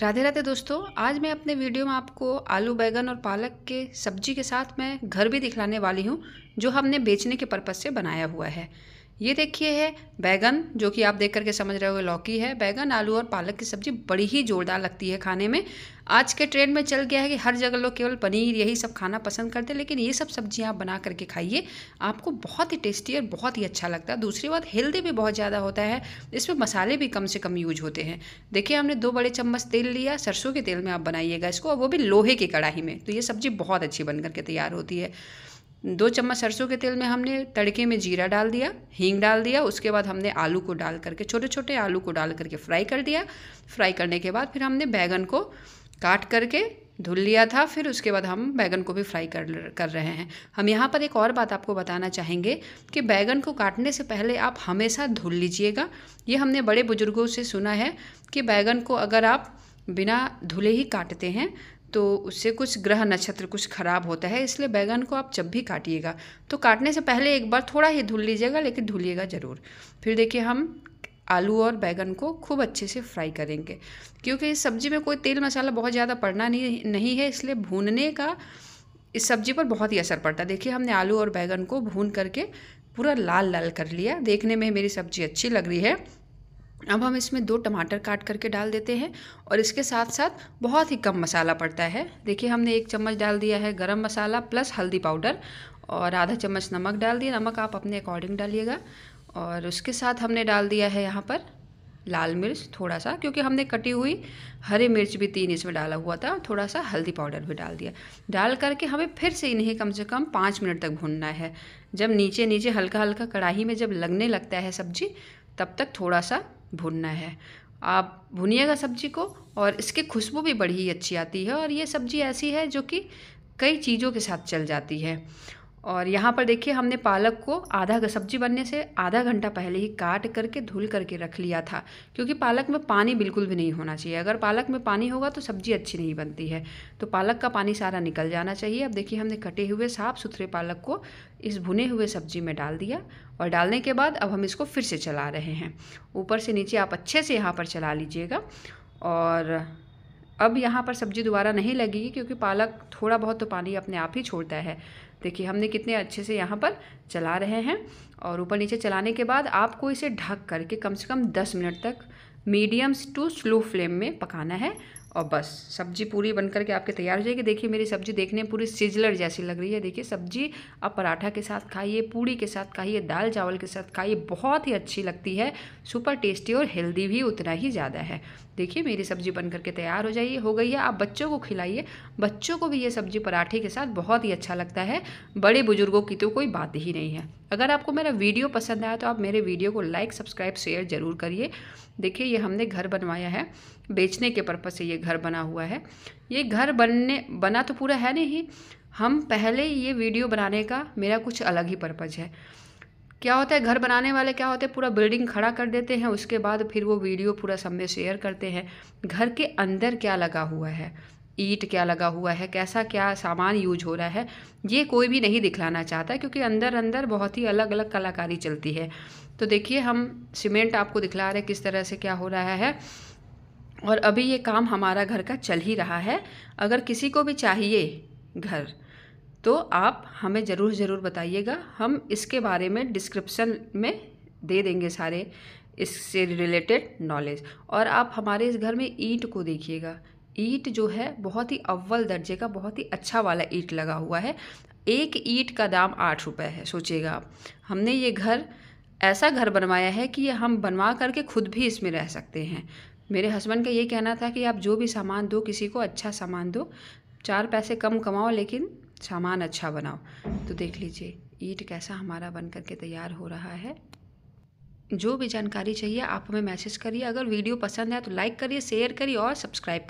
राधे राधे दोस्तों आज मैं अपने वीडियो में आपको आलू बैगन और पालक के सब्जी के साथ मैं घर भी दिखलाने वाली हूँ जो हमने बेचने के पर्पज़ से बनाया हुआ है ये देखिए है बैगन जो कि आप देख करके समझ रहे हो लौकी है बैगन आलू और पालक की सब्जी बड़ी ही जोरदार लगती है खाने में आज के ट्रेंड में चल गया है कि हर जगह लोग केवल पनीर यही सब खाना पसंद करते हैं लेकिन ये सब सब्जियां आप बना करके खाइए आपको बहुत ही टेस्टी और बहुत ही अच्छा लगता है दूसरी बात हेल्दी भी बहुत ज़्यादा होता है इसमें मसाले भी कम से कम यूज होते हैं देखिए हमने दो बड़े चम्मच तेल लिया सरसों के तेल में आप बनाइएगा इसको और वो भी लोहे की कढ़ाई में तो ये सब्जी बहुत अच्छी बन करके तैयार होती है दो चम्मच सरसों के तेल में हमने तड़के में जीरा डाल दिया हींग डाल दिया उसके बाद हमने आलू को डाल करके छोटे छोटे आलू को डाल करके फ्राई कर दिया फ्राई करने के बाद फिर हमने बैगन को काट करके धुल लिया था फिर उसके बाद हम बैगन को भी फ्राई कर कर रहे हैं हम यहाँ पर एक और बात आपको बताना चाहेंगे कि बैगन को काटने से पहले आप हमेशा धुल लीजिएगा ये हमने बड़े बुजुर्गों से सुना है कि बैगन को अगर आप बिना धुले ही काटते हैं तो उससे कुछ ग्रह नक्षत्र कुछ खराब होता है इसलिए बैगन को आप जब भी काटिएगा तो काटने से पहले एक बार थोड़ा ही धुल लीजिएगा लेकिन धुलिएगा ज़रूर फिर देखिए हम आलू और बैगन को खूब अच्छे से फ्राई करेंगे क्योंकि इस सब्ज़ी में कोई तेल मसाला बहुत ज़्यादा पड़ना नहीं नहीं है इसलिए भूनने का इस सब्ज़ी पर बहुत ही असर पड़ता है देखिए हमने आलू और बैगन को भून करके पूरा लाल लाल कर लिया देखने में मेरी सब्ज़ी अच्छी लग रही है अब हम इसमें दो टमाटर काट करके डाल देते हैं और इसके साथ साथ बहुत ही कम मसाला पड़ता है देखिए हमने एक चम्मच डाल दिया है गरम मसाला प्लस हल्दी पाउडर और आधा चम्मच नमक डाल दिया नमक आप अपने अकॉर्डिंग डालिएगा और उसके साथ हमने डाल दिया है यहाँ पर लाल मिर्च थोड़ा सा क्योंकि हमने कटी हुई हरी मिर्च भी तीन इसमें डाला हुआ था और थोड़ा सा हल्दी पाउडर भी डाल दिया डाल करके हमें फिर से इन्हें कम से कम पाँच मिनट तक भूनना है जब नीचे नीचे हल्का हल्का कढ़ाई में जब लगने लगता है सब्जी तब तक थोड़ा सा भुनना है आप भुनिएगा सब्जी को और इसकी खुशबू भी बड़ी ही अच्छी आती है और ये सब्जी ऐसी है जो कि कई चीज़ों के साथ चल जाती है और यहाँ पर देखिए हमने पालक को आधा सब्जी बनने से आधा घंटा पहले ही काट करके धुल करके रख लिया था क्योंकि पालक में पानी बिल्कुल भी नहीं होना चाहिए अगर पालक में पानी होगा तो सब्जी अच्छी नहीं बनती है तो पालक का पानी सारा निकल जाना चाहिए अब देखिए हमने कटे हुए साफ़ सुथरे पालक को इस भुने हुए सब्जी में डाल दिया और डालने के बाद अब हम इसको फिर से चला रहे हैं ऊपर से नीचे आप अच्छे से यहाँ पर चला लीजिएगा और अब यहाँ पर सब्जी दोबारा नहीं लगेगी क्योंकि पालक थोड़ा बहुत तो पानी अपने आप ही छोड़ता है देखिए हमने कितने अच्छे से यहाँ पर चला रहे हैं और ऊपर नीचे चलाने के बाद आपको इसे ढक करके कम से कम दस मिनट तक मीडियम टू स्लो फ्लेम में पकाना है और बस सब्जी पूरी बन करके आपके तैयार हो जाएगी देखिए मेरी सब्जी देखने में पूरी सिजलर जैसी लग रही है देखिए सब्जी आप पराठा के साथ खाइए पूड़ी के साथ खाइए दाल चावल के साथ खाइए बहुत ही अच्छी लगती है सुपर टेस्टी और हेल्दी भी उतना ही ज़्यादा है देखिए मेरी सब्जी बन करके तैयार हो जाइए हो गई है आप बच्चों को खिलाइए बच्चों को भी ये सब्जी पराठे के साथ बहुत ही अच्छा लगता है बड़े बुजुर्गों की तो कोई बात ही नहीं है अगर आपको मेरा वीडियो पसंद आया तो आप मेरे वीडियो को लाइक सब्सक्राइब शेयर ज़रूर करिए देखिए ये हमने घर बनवाया है बेचने के पर्पज़ से ये घर बना हुआ है ये घर बनने बना तो पूरा है नहीं हम पहले ये वीडियो बनाने का मेरा कुछ अलग ही पर्पज़ है क्या होता है घर बनाने वाले क्या होते हैं पूरा बिल्डिंग खड़ा कर देते हैं उसके बाद फिर वो वीडियो पूरा सब में शेयर करते हैं घर के अंदर क्या लगा हुआ है ईट क्या लगा हुआ है कैसा क्या सामान यूज हो रहा है ये कोई भी नहीं दिखलाना चाहता क्योंकि अंदर अंदर बहुत ही अलग अलग कलाकारी चलती है तो देखिए हम सीमेंट आपको दिखला रहे किस तरह से क्या हो रहा है और अभी ये काम हमारा घर का चल ही रहा है अगर किसी को भी चाहिए घर तो आप हमें ज़रूर ज़रूर बताइएगा हम इसके बारे में डिस्क्रिप्शन में दे देंगे सारे इससे रिलेटेड नॉलेज और आप हमारे इस घर में ईंट को देखिएगा ईट जो है बहुत ही अव्वल दर्जे का बहुत ही अच्छा वाला ईट लगा हुआ है एक ईट का दाम आठ रुपये है सोचिएगा आप हमने ये घर ऐसा घर बनवाया है कि ये हम बनवा करके खुद भी इसमें रह सकते हैं मेरे हस्बैंड का ये कहना था कि आप जो भी सामान दो किसी को अच्छा सामान दो चार पैसे कम कमाओ लेकिन सामान अच्छा बनाओ तो देख लीजिए ईट कैसा हमारा बन करके तैयार हो रहा है जो भी जानकारी चाहिए आप हमें मैसेज करिए अगर वीडियो पसंद है तो लाइक करिए शेयर करिए और सब्सक्राइब